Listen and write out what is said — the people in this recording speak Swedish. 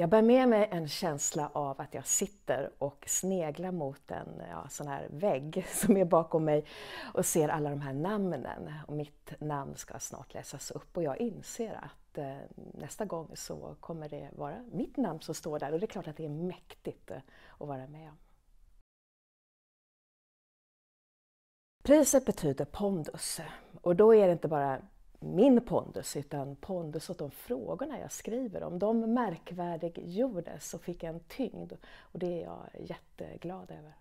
Jag bär med mig en känsla av att jag sitter och sneglar mot en ja, sån här vägg som är bakom mig och ser alla de här namnen. Och mitt namn ska snart läsas upp och jag inser att eh, nästa gång så kommer det vara mitt namn som står där och det är klart att det är mäktigt eh, att vara med om. Priset betyder pondus och då är det inte bara min pondus utan pondus åt de frågorna jag skriver om. De märkvärdiggjordes och fick en tyngd och det är jag jätteglad över.